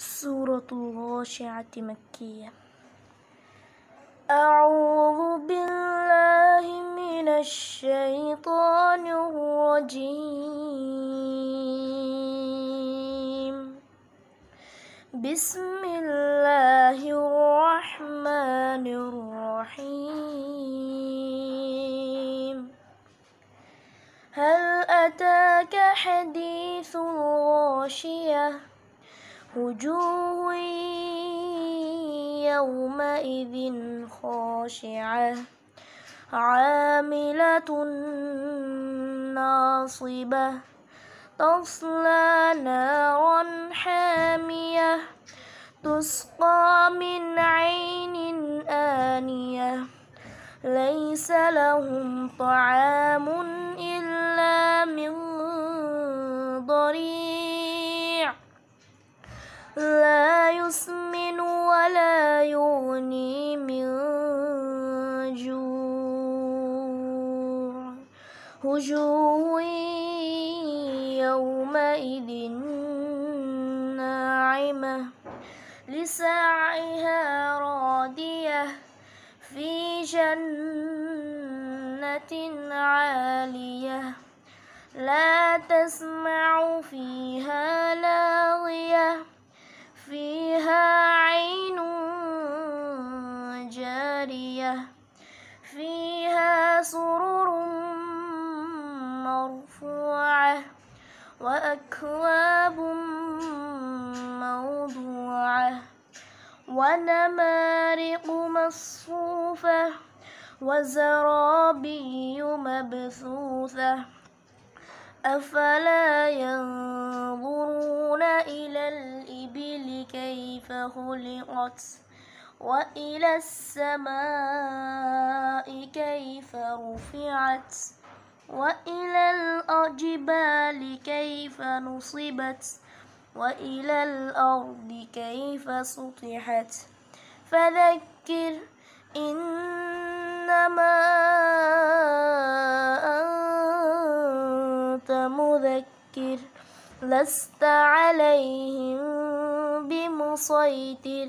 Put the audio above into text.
سورة الغاشعة مكية أعوذ بالله من الشيطان الرجيم بسم الله الرحمن الرحيم هل أتاك حديث الغاشية وجوه يومئذ خاشعة عاملة ناصبة تصلى نارا حامية تسقى من عين آنية ليس لهم طعام لا يسمن ولا يغني من جوع وجوه يومئذ ناعمة لسعيها راضية في جنة عالية لا تسمع فيها لاغيه عارية فيها سرر مرفوعة وأكواب موضوعة ونمارق مصفوفة وزرابي مبثوثة أفلا ينظرون إلى الإبل كيف خلقت وإلى السماء كيف رفعت وإلى الأجبال كيف نصبت وإلى الأرض كيف سطحت فذكر إنما أنت مذكر لست عليهم بمسيطر